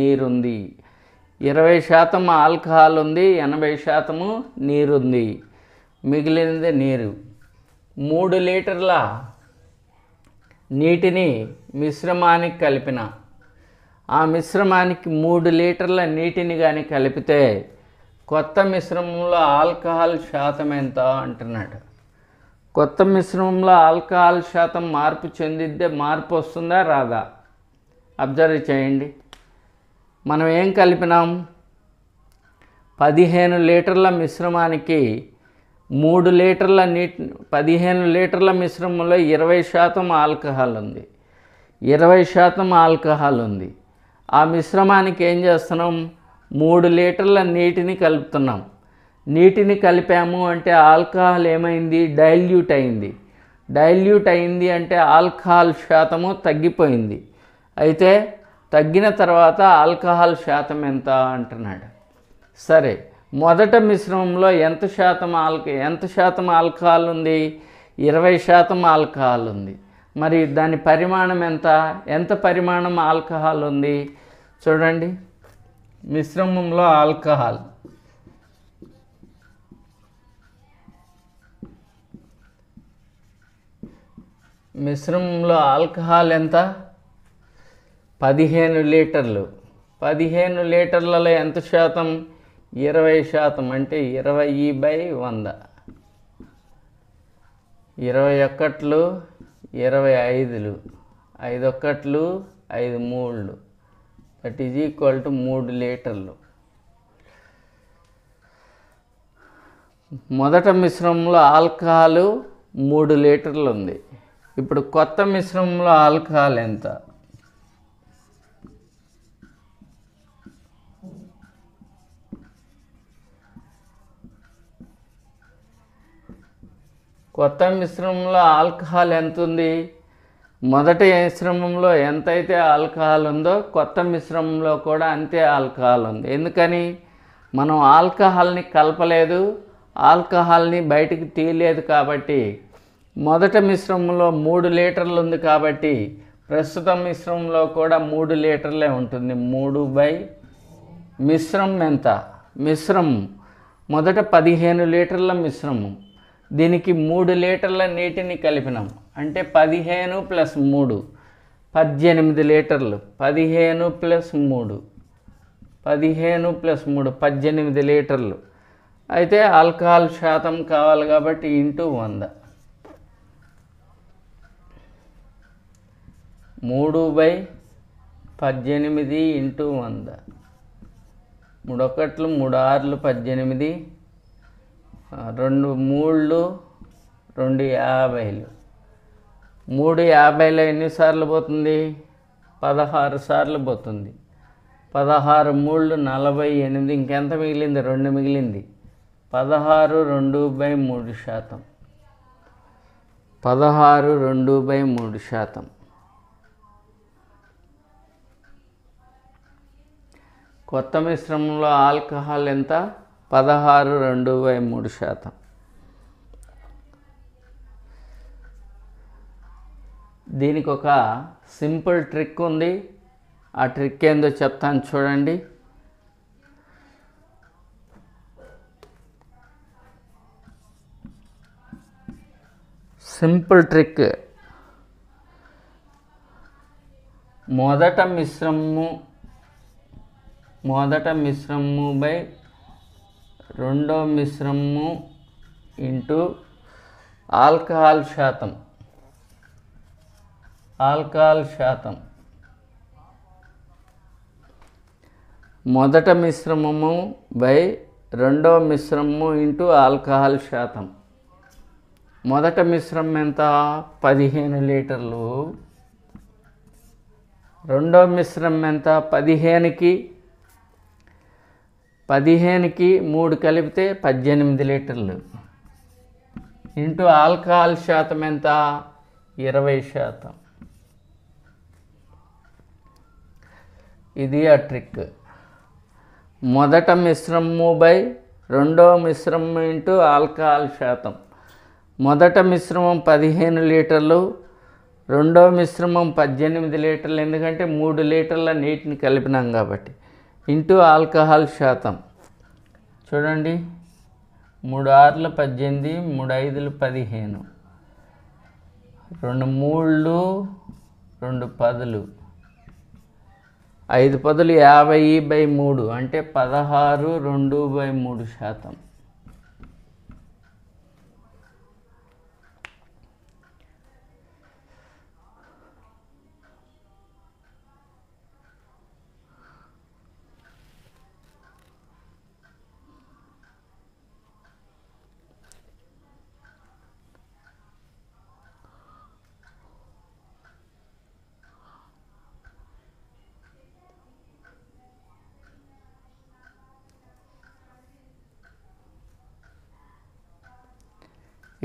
నీరుంది ఇరవై శాతం ఆల్కహాల్ ఉంది ఎనభై శాతము నీరుంది మిగిలినది నీరు మూడు లీటర్ల నీటిని మిశ్రమానికి కలిపిన ఆ మిశ్రమానికి మూడు లీటర్ల నీటిని కానీ కలిపితే కొత్త మిశ్రమంలో ఆల్కహాల్ శాతం ఎంత అంటున్నాడు కొత్త మిశ్రమంలో ఆల్కహాల్ శాతం మార్పు చెందిద్దే మార్పు వస్తుందా రాదా అబ్జర్వ్ చేయండి మనం ఏం కలిపినాం పదిహేను లీటర్ల మిశ్రమానికి మూడు లీటర్ల నీటి పదిహేను లీటర్ల మిశ్రమంలో ఇరవై శాతం ఆల్కహాల్ ఉంది ఇరవై శాతం ఆల్కహాల్ ఉంది ఆ మిశ్రమానికి ఏం చేస్తున్నాం మూడు లీటర్ల నీటిని కలుపుతున్నాం నీటిని కలిపాము అంటే ఆల్కహాల్ ఏమైంది డైల్యూట్ అయింది డైల్యూట్ అయింది అంటే ఆల్కహాల్ శాతము తగ్గిపోయింది అయితే తగ్గిన తర్వాత ఆల్కహాల్ శాతం ఎంత అంటున్నాడు సరే మొదట మిశ్రమంలో ఎంత శాతం ఆల్క ఎంత శాతం ఆల్కహాల్ ఉంది ఇరవై శాతం ఆల్కహాల్ ఉంది మరి దాని పరిమాణం ఎంత ఎంత పరిమాణం ఆల్కహాల్ ఉంది చూడండి మిశ్రమంలో ఆల్కహాల్ మిశ్రమంలో ఆల్కహాల్ ఎంత పదిహేను లీటర్లు పదిహేను లీటర్లలో ఎంత శాతం ఇరవై శాతం అంటే ఇరవై బై వంద ఇరవై ఒక్కట్లు ఇరవై ఐదులు ఐదు ఒక్కట్లు ఐదు మూడు దట్ ఈజ్ ఈక్వల్ టు మూడు లీటర్లు మొదట మిశ్రమంలో ఆల్కహాలు మూడు లీటర్లు ఉంది ఇప్పుడు కొత్త మిశ్రమంలో ఆల్కహాల్ ఎంత కొత్త మిశ్రమంలో ఆల్కహాల్ ఎంత ఉంది మొదటి మిశ్రమంలో ఎంతైతే ఆల్కహాల్ ఉందో కొత్త మిశ్రమంలో కూడా అంతే ఆల్కహాల్ ఉంది ఎందుకని మనం ఆల్కహాల్ని కలపలేదు ఆల్కహాల్ని బయటికి తీయలేదు కాబట్టి మొదట మిశ్రమంలో మూడు లీటర్లు ఉంది కాబట్టి ప్రస్తుత మిశ్రమంలో కూడా మూడు లీటర్లే ఉంటుంది మూడు బై మిశ్రమం ఎంత మిశ్రమం మొదట పదిహేను లీటర్ల మిశ్రమం దీనికి మూడు లీటర్ల నీటిని కలిపినాం అంటే పదిహేను ప్లస్ మూడు పద్దెనిమిది లీటర్లు పదిహేను ప్లస్ మూడు పదిహేను ప్లస్ మూడు పద్దెనిమిది లీటర్లు అయితే ఆల్కహాల్ శాతం కావాలి కాబట్టి ఇంటూ వంద మూడు బై పద్దెనిమిది ఇంటూ వంద మూడొకట్లు మూడు ఆర్లు పద్దెనిమిది రెండు మూళ్ళు రెండు యాభైలు మూడు యాభైలు ఎన్నిసార్లు పోతుంది పదహారు సార్లు పోతుంది పదహారు మూళ్ళు నలభై ఎనిమిది ఇంకెంత మిగిలింది రెండు మిగిలింది పదహారు రెండు బై మూడు శాతం పదహారు రెండు బై మూడు శాతం కొత్త మిశ్రమంలో ఆల్కహాల్ ఎంత పదహారు రెండు బై మూడు శాతం దీనికి ఒక సింపుల్ ట్రిక్ ఉంది ఆ ట్రిక్ ఏందో చెప్తాను చూడండి సింపుల్ ట్రిక్ మొదట మిశ్రమము మొదట మిశ్రమము బై రెండో మిశ్రమము ఇంటూ ఆల్కహాల్ శాతం ఆల్కహాల్ శాతం మొదట మిశ్రమము బై రెండో మిశ్రమము ఇంటూ ఆల్కహాల్ శాతం మొదట మిశ్రమం ఎంత పదిహేను లీటర్లు రెండో మిశ్రమం ఎంత పదిహేనుకి పదిహేనుకి మూడు కలిపితే పద్దెనిమిది లీటర్లు ఇంటూ ఆల్కహాల్ శాతం ఎంత ఇరవై శాతం ఇది ఆ ట్రిక్ మొదట మిశ్రమము బై రెండో మిశ్రమం ఇంటూ ఆల్కహాల్ శాతం మొదట మిశ్రమం పదిహేను లీటర్లు రెండో మిశ్రమం పద్దెనిమిది లీటర్లు ఎందుకంటే మూడు లీటర్ల నీటిని కలిపినాం కాబట్టి ఇంటూ ఆల్కహాల్ శాతం చూడండి మూడు ఆరులు పద్దెనిమిది మూడు ఐదులు పదిహేను రెండు మూళ్ళు రెండు పదులు ఐదు పదులు యాభై బై మూడు అంటే పదహారు రెండు బై మూడు శాతం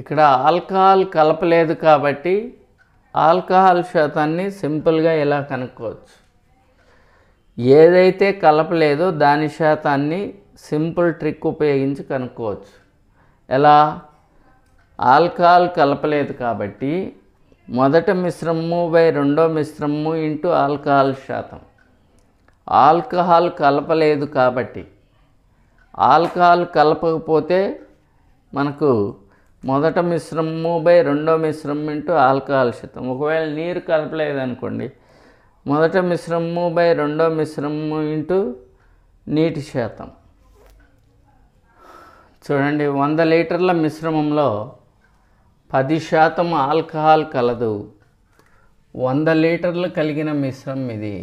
ఇక్కడ ఆల్కహాల్ కలపలేదు కాబట్టి ఆల్కహాల్ శాతాన్ని సింపుల్గా ఇలా కనుక్కోవచ్చు ఏదైతే కలపలేదో దాని శాతాన్ని సింపుల్ ట్రిక్ ఉపయోగించి కనుక్కోవచ్చు ఎలా ఆల్కహాల్ కలపలేదు కాబట్టి మొదట మిశ్రమము బై రెండో మిశ్రమము ఇంటూ ఆల్కహాల్ శాతం ఆల్కహాల్ కలపలేదు కాబట్టి ఆల్కహాల్ కలపకపోతే మనకు మొదట మిశ్రమము బై రెండో మిశ్రమం ఇంటూ ఆల్కహాల్ శాతం ఒకవేళ నీరు కలపలేదనుకోండి మొదట మిశ్రమము బై రెండో మిశ్రమము ఇంటూ నీటి శాతం చూడండి వంద లీటర్ల మిశ్రమంలో పది శాతం ఆల్కహాల్ కలదు వంద లీటర్లు కలిగిన మిశ్రమం ఇది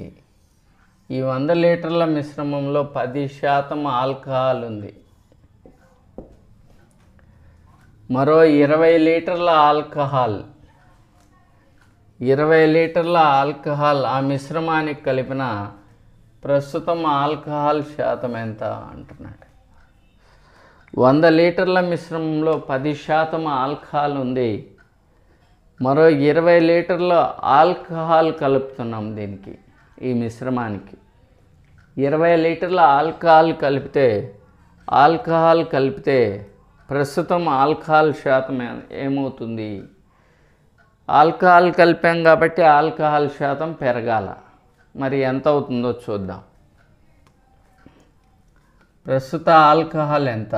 ఈ వంద లీటర్ల మిశ్రమంలో పది శాతం ఆల్కహాల్ ఉంది మరో ఇరవై లీటర్ల ఆల్కహాల్ ఇరవై లీటర్ల ఆల్కహాల్ ఆ మిశ్రమానికి కలిపిన ప్రస్తుతం ఆల్కహాల్ శాతం ఎంత అంటున్నాడు వంద లీటర్ల మిశ్రమంలో పది శాతం ఆల్కహాల్ ఉంది మరో ఇరవై లీటర్ల ఆల్కహాల్ కలుపుతున్నాం దీనికి ఈ మిశ్రమానికి ఇరవై లీటర్ల ఆల్కహాల్ కలిపితే ఆల్కహాల్ కలిపితే ప్రస్తుతం ఆల్కహాల్ శాతం ఏమవుతుంది ఆల్కహాల్ కలిపాం కాబట్టి ఆల్కహాల్ శాతం పెరగాల మరి ఎంత అవుతుందో చూద్దాం ప్రస్తుత ఆల్కహాల్ ఎంత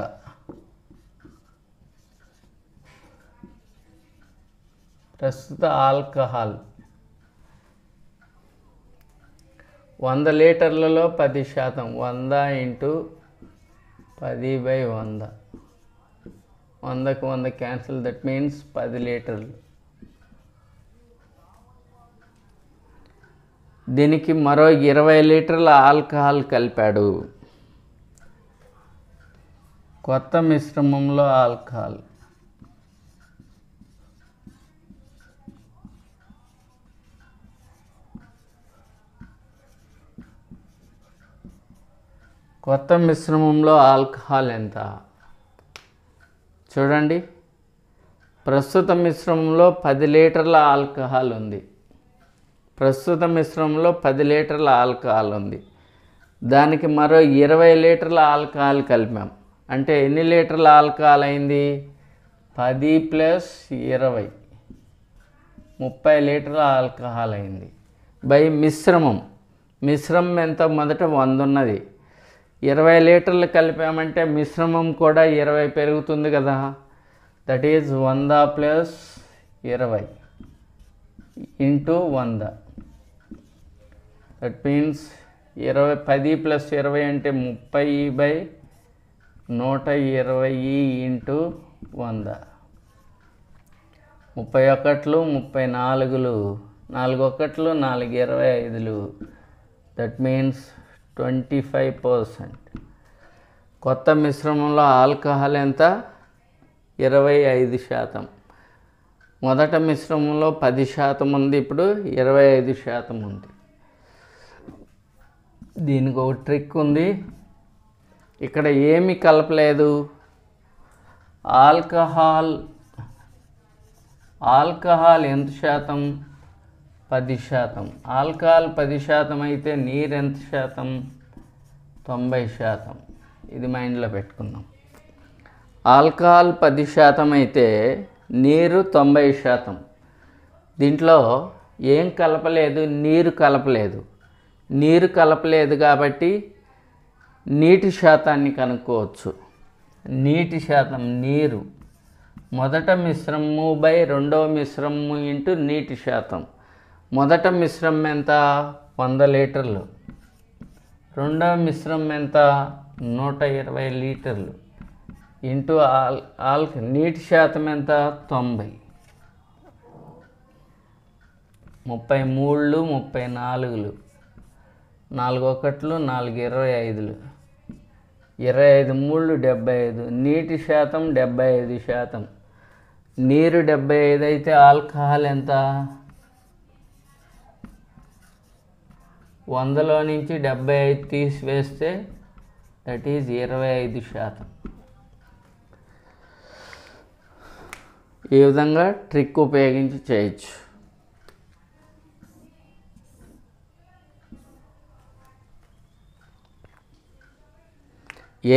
ప్రస్తుత ఆల్కహాల్ వంద లీటర్లలో పది శాతం వంద ఇంటూ పది బై వంద వందకు వంద క్యాన్సిల్ దట్ మీన్స్ పది లీటర్లు దీనికి మరో ఇరవై లీటర్ల ఆల్కహాల్ కలిపాడు కొత్త మిశ్రమంలో ఆల్కహాల్ కొత్త మిశ్రమంలో ఆల్కహాల్ ఎంత చూడండి ప్రస్తుత మిశ్రమంలో పది లీటర్ల ఆల్కహాల్ ఉంది ప్రస్తుత మిశ్రమంలో పది లీటర్ల ఆల్కహాల్ ఉంది దానికి మరో ఇరవై లీటర్ల ఆల్కహాల్ కలిపాం అంటే ఎన్ని లీటర్ల ఆల్కహాల్ అయింది పది ప్లస్ ఇరవై ముప్పై లీటర్ల ఆల్కహాల్ అయింది బై మిశ్రమం మిశ్రమం ఎంత మొదట వంద ఉన్నది ఇరవై లీటర్లు కలిపామంటే మిశ్రమం కూడా ఇరవై పెరుగుతుంది కదా దట్ ఈజ్ వంద ప్లస్ ఇరవై ఇంటూ వంద దట్ మీన్స్ ఇరవై పది ప్లస్ ఇరవై అంటే ముప్పై బై నూట ఇరవై ఇంటూ వంద ముప్పై ఒకట్లు ముప్పై నాలుగులు నాలుగు ఒకట్లు నాలుగు ఇరవై ఐదులు that means twenty five percent కొత్త మిశ్రమంలో ఆల్కహాల్ ఎంత ఇరవై ఐదు శాతం మొదట మిశ్రమంలో పది శాతం ఉంది ఇప్పుడు ఇరవై ఐదు శాతం ఉంది దీనికి ఒక ట్రిక్ ఉంది ఇక్కడ ఏమి కలపలేదు ఆల్కహాల్ ఆల్కహాల్ ఎంత శాతం పది శాతం ఆల్కహాల్ పది శాతం అయితే నీరు ఎంత శాతం తొంభై శాతం ఇది మైండ్లో పెట్టుకుందాం ఆల్కహాల్ పది శాతం అయితే నీరు తొంభై శాతం దీంట్లో ఏం కలపలేదు నీరు కలపలేదు నీరు కలపలేదు కాబట్టి నీటి శాతాన్ని కనుక్కోవచ్చు నీటి శాతం నీరు మొదట మిశ్రము బై రెండవ మిశ్రము ఇంటూ నీటి శాతం మొదట మిశ్రమం ఎంత వంద లీటర్లు రెండవ మిశ్రమం ఎంత నూట ఇరవై లీటర్లు ఇంటూ ఆల్ ఆల్ నీటి శాతం ఎంత తొంభై ముప్పై మూడు ముప్పై నాలుగులు నాలుగు ఒకట్లు నాలుగు ఇరవై ఐదులు ఇరవై ఐదు మూళ్ళు డెబ్బై ఐదు నీటి శాతం డెబ్బై ఐదు శాతం నీరు డెబ్బై ఐదు అయితే ఆల్కహాల్ ఎంత వందలో నుంచి డెబ్బై ఐదు తీసివేస్తే దట్ ఈజ్ ఇరవై ఐదు శాతం ఈ విధంగా ట్రిక్ ఉపయోగించి చేయొచ్చు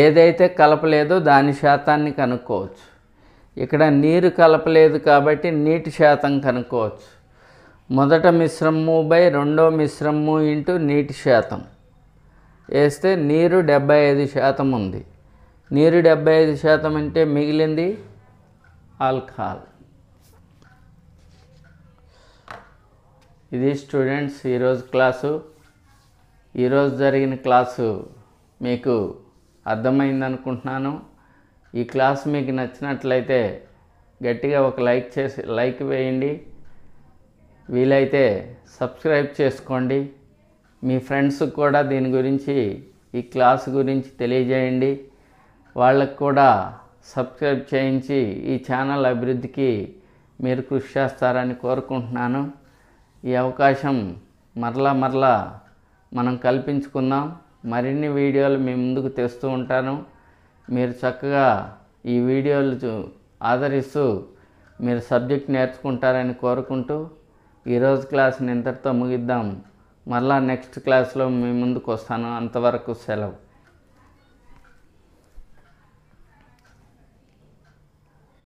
ఏదైతే కలపలేదో దాని శాతాన్ని కనుక్కోవచ్చు ఇక్కడ నీరు కలపలేదు కాబట్టి నీటి శాతం కనుక్కోవచ్చు మొదట మిశ్రమము బై రెండో మిశ్రమము ఇంటూ నీటి శాతం వేస్తే నీరు డెబ్బై ఐదు శాతం ఉంది నీరు డెబ్బై ఐదు శాతం అంటే మిగిలింది ఆల్కహాల్ ఇది స్టూడెంట్స్ ఈరోజు క్లాసు ఈరోజు జరిగిన క్లాసు మీకు అర్థమైంది అనుకుంటున్నాను ఈ క్లాస్ మీకు నచ్చినట్లయితే గట్టిగా ఒక లైక్ చేసి లైక్ వేయండి వీలైతే సబ్స్క్రైబ్ చేసుకోండి మీ ఫ్రెండ్స్కి కూడా దీని గురించి ఈ క్లాస్ గురించి తెలియజేయండి వాళ్ళకు కూడా సబ్స్క్రైబ్ చేయించి ఈ ఛానల్ అభివృద్ధికి మీరు కృషి చేస్తారని కోరుకుంటున్నాను ఈ అవకాశం మరలా మరలా మనం కల్పించుకుందాం మరిన్ని వీడియోలు మీ ముందుకు తెస్తూ ఉంటాను మీరు చక్కగా ఈ వీడియోలు ఆదరిస్తూ మీరు సబ్జెక్ట్ నేర్చుకుంటారని కోరుకుంటూ ఈరోజు క్లాస్ని ఇంతటితో ముగిద్దాం మళ్ళా నెక్స్ట్ క్లాస్లో మీ ముందుకు వస్తాను అంతవరకు సెలవు